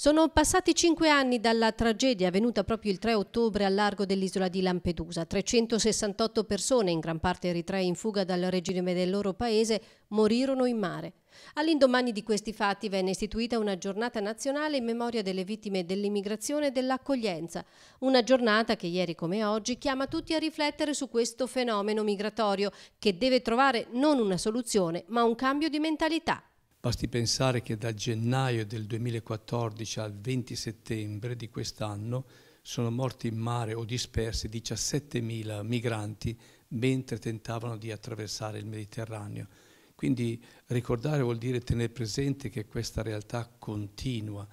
Sono passati cinque anni dalla tragedia avvenuta proprio il 3 ottobre al largo dell'isola di Lampedusa. 368 persone, in gran parte eritrei in fuga dal regime del loro paese, morirono in mare. All'indomani di questi fatti venne istituita una giornata nazionale in memoria delle vittime dell'immigrazione e dell'accoglienza, una giornata che ieri come oggi chiama tutti a riflettere su questo fenomeno migratorio che deve trovare non una soluzione ma un cambio di mentalità. Basti pensare che da gennaio del 2014 al 20 settembre di quest'anno sono morti in mare o dispersi 17.000 migranti mentre tentavano di attraversare il Mediterraneo. Quindi ricordare vuol dire tenere presente che questa realtà continua.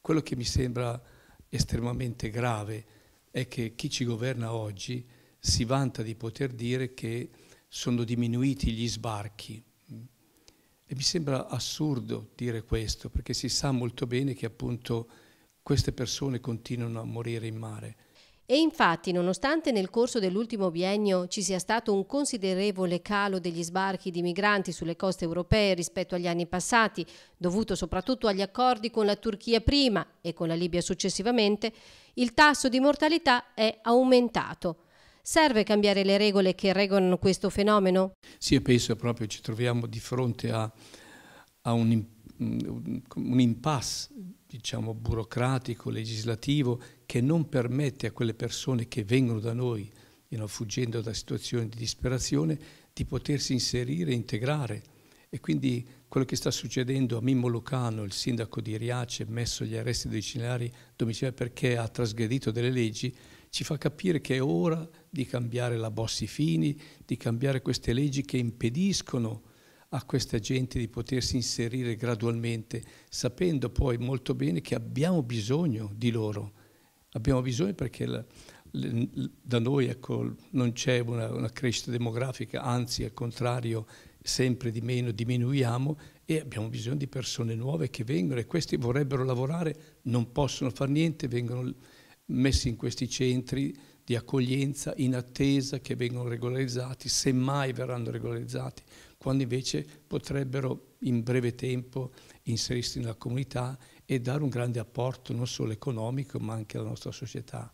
Quello che mi sembra estremamente grave è che chi ci governa oggi si vanta di poter dire che sono diminuiti gli sbarchi. E mi sembra assurdo dire questo, perché si sa molto bene che appunto queste persone continuano a morire in mare. E infatti, nonostante nel corso dell'ultimo biennio ci sia stato un considerevole calo degli sbarchi di migranti sulle coste europee rispetto agli anni passati, dovuto soprattutto agli accordi con la Turchia prima e con la Libia successivamente, il tasso di mortalità è aumentato. Serve cambiare le regole che regolano questo fenomeno? Sì, io penso proprio ci troviamo di fronte a, a un, mm, un impasse diciamo, burocratico, legislativo, che non permette a quelle persone che vengono da noi, you know, fuggendo da situazioni di disperazione, di potersi inserire e integrare. E quindi quello che sta succedendo a Mimmo Lucano, il sindaco di Riace, messo gli arresti domiciliari, domiciliari perché ha trasgredito delle leggi, ci fa capire che è ora di cambiare la Bossi Fini, di cambiare queste leggi che impediscono a questa gente di potersi inserire gradualmente, sapendo poi molto bene che abbiamo bisogno di loro. Abbiamo bisogno perché la, le, da noi ecco, non c'è una, una crescita demografica, anzi al contrario sempre di meno diminuiamo e abbiamo bisogno di persone nuove che vengono e questi vorrebbero lavorare, non possono fare niente, vengono messi in questi centri di accoglienza in attesa che vengano regolarizzati, semmai verranno regolarizzati, quando invece potrebbero in breve tempo inserirsi nella comunità e dare un grande apporto non solo economico ma anche alla nostra società.